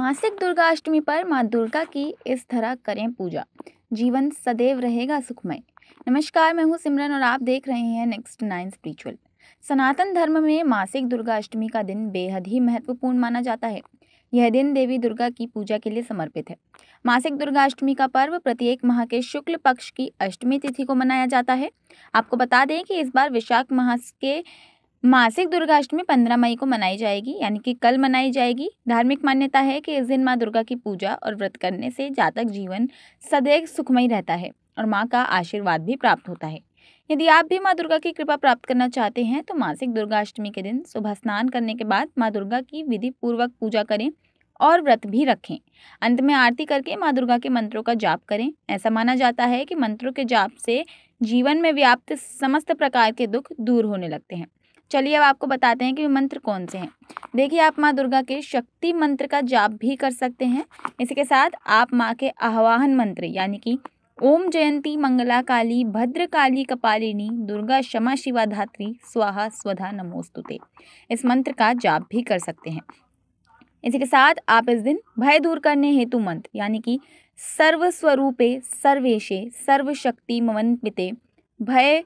मासिक दुर्गाष्टमी पर माँ दुर्गा की इस तरह करें पूजा जीवन सदैव रहेगा सुखमय नमस्कार मैं हूँ सिमरन और आप देख रहे हैं नेक्स्ट नाइन स्पिरिचुअल सनातन धर्म में मासिक दुर्गाष्टमी का दिन बेहद ही महत्वपूर्ण माना जाता है यह दिन देवी दुर्गा की पूजा के लिए समर्पित है मासिक दुर्गाष्टमी का पर्व प्रत्येक माह के शुक्ल पक्ष की अष्टमी तिथि को मनाया जाता है आपको बता दें कि इस बार विशाख माह के मासिक दुर्गाष्टमी 15 मई को मनाई जाएगी यानी कि कल मनाई जाएगी धार्मिक मान्यता है कि इस दिन माँ दुर्गा की पूजा और व्रत करने से जातक जीवन सदैव सुखमय रहता है और माँ का आशीर्वाद भी प्राप्त होता है यदि आप भी माँ दुर्गा की कृपा प्राप्त करना चाहते हैं तो मासिक दुर्गाष्टमी के दिन सुबह स्नान करने के बाद माँ दुर्गा की विधि पूर्वक पूजा करें और व्रत भी रखें अंत में आरती करके माँ दुर्गा के मंत्रों का जाप करें ऐसा माना जाता है कि मंत्रों के जाप से जीवन में व्याप्त समस्त प्रकार के दुख दूर होने लगते हैं चलिए अब आपको बताते हैं कि मंत्र कौन से हैं देखिए आप माँ दुर्गा के शक्ति मंत्र का जाप भी कर सकते हैं इसी के साथ आप माँ के आह्वान मंत्र यानी कि ओम जयंती मंगला काली भद्र काली कपालिनी दुर्गा क्षमा शिवा धात्री स्वाहा स्वधा नमोस्तुते इस मंत्र का जाप भी कर सकते हैं इसी के साथ आप इस दिन भय दूर करने हेतु मंत्र यानी कि सर्वस्वरूपे सर्वेशे सर्वशक्ति ममन्विते भय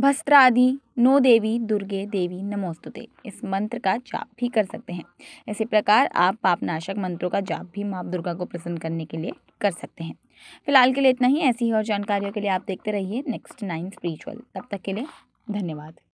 भस्त्रादि नो देवी दुर्गे देवी नमोस्तुते इस मंत्र का जाप भी कर सकते हैं इसी प्रकार आप पापनाशक मंत्रों का जाप भी माँ दुर्गा को प्रसन्न करने के लिए कर सकते हैं फिलहाल के लिए इतना ही ऐसी ही और जानकारियों के लिए आप देखते रहिए नेक्स्ट नाइन स्पिरिचुअल तब तक के लिए धन्यवाद